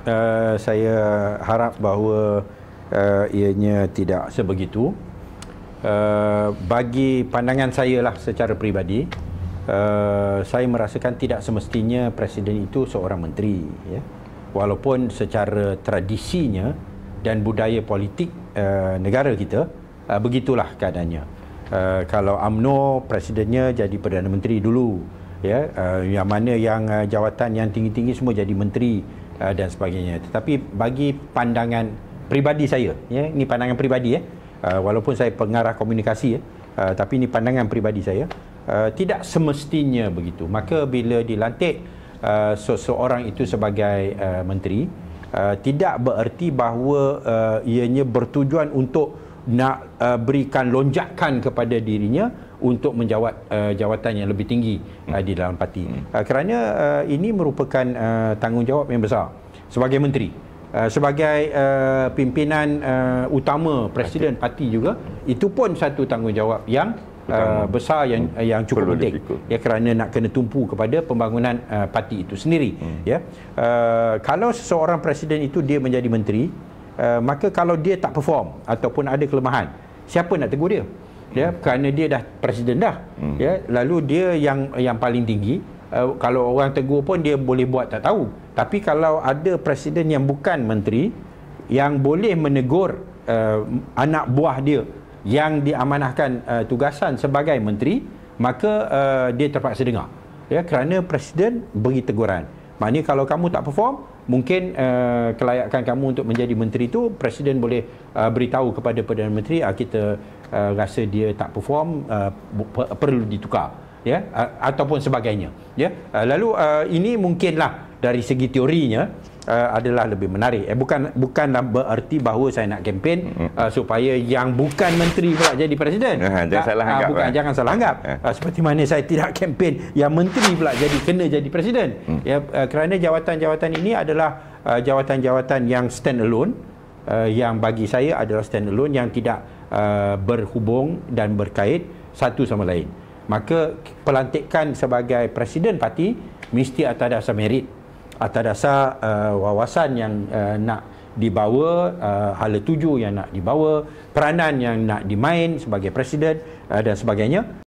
Uh, saya harap bahawa uh, ianya tidak sebegitu. Uh, bagi pandangan saya lah secara peribadi, uh, saya merasakan tidak semestinya presiden itu seorang menteri. Ya. Walaupun secara tradisinya dan budaya politik uh, negara kita uh, begitulah keadaannya. Uh, kalau AMNO presidennya jadi perdana menteri dulu, ya, uh, yang mana yang uh, jawatan yang tinggi-tinggi semua jadi menteri uh, dan sebagainya. Tetapi bagi pandangan pribadi saya, ya, ini pandangan pribadi ya. Uh, walaupun saya pengarah komunikasi ya, uh, tapi ini pandangan pribadi saya. Uh, tidak semestinya begitu. Maka bila dilantik uh, seseorang itu sebagai uh, menteri, uh, tidak bererti bahawa uh, ianya bertujuan untuk nak uh, berikan lonjakan kepada dirinya untuk menjawat uh, jawatan yang lebih tinggi uh, di dalam parti. Hmm. Uh, kerana uh, ini merupakan uh, tanggungjawab yang besar sebagai menteri. Uh, sebagai uh, pimpinan uh, utama presiden parti juga itu pun satu tanggungjawab yang uh, besar yang hmm. yang cukup Perlu penting ya kerana nak kena tumpu kepada pembangunan uh, parti itu sendiri hmm. ya uh, kalau seseorang presiden itu dia menjadi menteri Eh, maka kalau dia tak perform ataupun ada kelemahan siapa nak tegur dia ya hmm. kerana dia dah presiden dah hmm. ya lalu dia yang yang paling tinggi uh, kalau orang tegur pun dia boleh buat tak tahu tapi kalau ada presiden yang bukan menteri yang boleh menegur uh, anak buah dia yang diamanahkan uh, tugasan sebagai menteri maka uh, dia terpaksa dengar ya kerana presiden beri teguran Maknanya kalau kamu tak perform, mungkin uh, kelayakan kamu untuk menjadi menteri itu presiden boleh uh, beritahu kepada perdana menteri uh, kita uh, rasa dia tak perform uh, perlu ditukar ya uh, ataupun sebagainya ya. Uh, lalu uh, ini mungkinlah dari segi teorinya uh, adalah lebih menarik. Eh, bukan bukan bererti bahawa saya nak kempen uh, supaya yang bukan menteri pula jadi presiden. Uh, jangan, salah uh, anggap, bukan, lah. jangan salah anggap. Jangan salah uh, Seperti mana saya tidak kempen yang menteri pula jadi kena jadi presiden. Uh. Ya, uh, kerana jawatan-jawatan ini adalah uh, jawatan-jawatan yang stand alone uh, yang bagi saya adalah stand alone yang tidak uh, berhubung dan berkait satu sama lain. Maka pelantikan sebagai presiden parti mesti atas dasar merit atas dasar uh, wawasan yang uh, nak dibawa uh, hala tuju yang nak dibawa peranan yang nak dimain sebagai presiden uh, dan sebagainya